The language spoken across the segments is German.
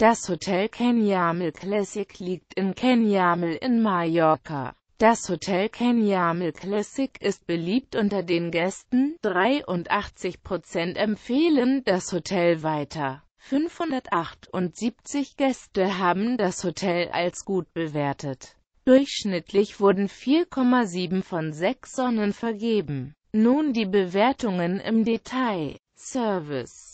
Das Hotel Kenyamel Classic liegt in Kenyamel in Mallorca. Das Hotel Kenyamel Classic ist beliebt unter den Gästen, 83% empfehlen das Hotel weiter. 578 Gäste haben das Hotel als gut bewertet. Durchschnittlich wurden 4,7 von 6 Sonnen vergeben. Nun die Bewertungen im Detail. Service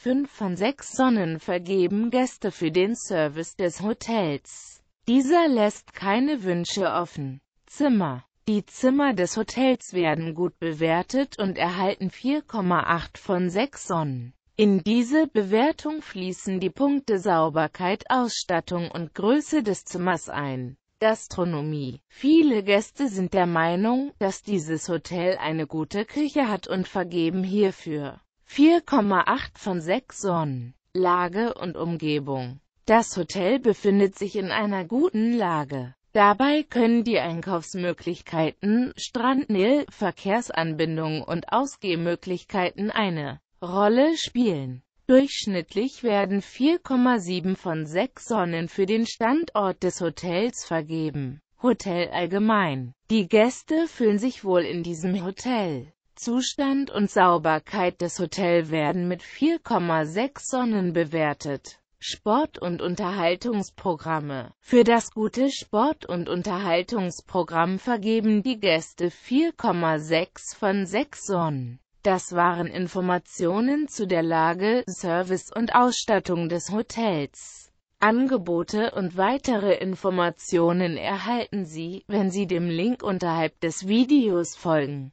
Fünf von sechs Sonnen vergeben Gäste für den Service des Hotels. Dieser lässt keine Wünsche offen. Zimmer Die Zimmer des Hotels werden gut bewertet und erhalten 4,8 von 6 Sonnen. In diese Bewertung fließen die Punkte Sauberkeit, Ausstattung und Größe des Zimmers ein. Gastronomie. Viele Gäste sind der Meinung, dass dieses Hotel eine gute Küche hat und vergeben hierfür 4,8 von 6 Sonnen. Lage und Umgebung Das Hotel befindet sich in einer guten Lage. Dabei können die Einkaufsmöglichkeiten, Strandnähe, Verkehrsanbindung und Ausgehmöglichkeiten eine Rolle spielen. Durchschnittlich werden 4,7 von 6 Sonnen für den Standort des Hotels vergeben. Hotel allgemein. Die Gäste fühlen sich wohl in diesem Hotel. Zustand und Sauberkeit des Hotels werden mit 4,6 Sonnen bewertet. Sport- und Unterhaltungsprogramme Für das gute Sport- und Unterhaltungsprogramm vergeben die Gäste 4,6 von 6 Sonnen. Das waren Informationen zu der Lage, Service und Ausstattung des Hotels. Angebote und weitere Informationen erhalten Sie, wenn Sie dem Link unterhalb des Videos folgen.